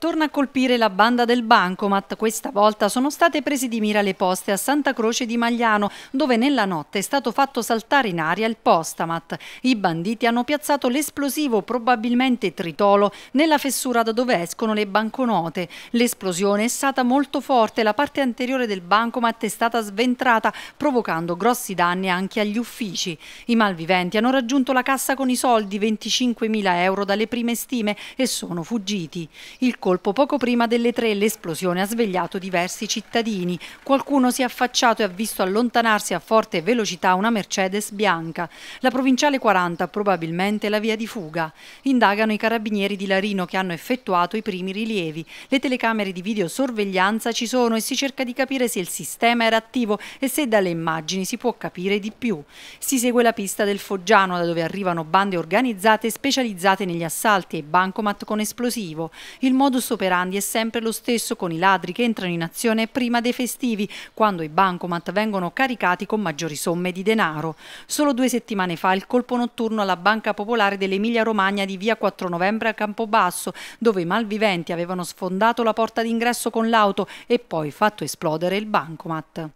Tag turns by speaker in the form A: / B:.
A: Torna a colpire la banda del Bancomat. Questa volta sono state prese di mira le poste a Santa Croce di Magliano, dove nella notte è stato fatto saltare in aria il Postamat. I banditi hanno piazzato l'esplosivo, probabilmente tritolo, nella fessura da dove escono le banconote. L'esplosione è stata molto forte, la parte anteriore del Bancomat è stata sventrata, provocando grossi danni anche agli uffici. I malviventi hanno raggiunto la cassa con i soldi, 25.000 euro dalle prime stime, e sono fuggiti. Il colpo poco prima delle tre l'esplosione ha svegliato diversi cittadini. Qualcuno si è affacciato e ha visto allontanarsi a forte velocità una Mercedes bianca. La provinciale 40 probabilmente la via di fuga. Indagano i carabinieri di Larino che hanno effettuato i primi rilievi. Le telecamere di videosorveglianza ci sono e si cerca di capire se il sistema era attivo e se dalle immagini si può capire di più. Si segue la pista del Foggiano da dove arrivano bande organizzate specializzate negli assalti e bancomat con esplosivo. Il modus modus operandi è sempre lo stesso con i ladri che entrano in azione prima dei festivi, quando i bancomat vengono caricati con maggiori somme di denaro. Solo due settimane fa il colpo notturno alla Banca Popolare dell'Emilia Romagna di via 4 novembre a Campobasso, dove i malviventi avevano sfondato la porta d'ingresso con l'auto e poi fatto esplodere il bancomat.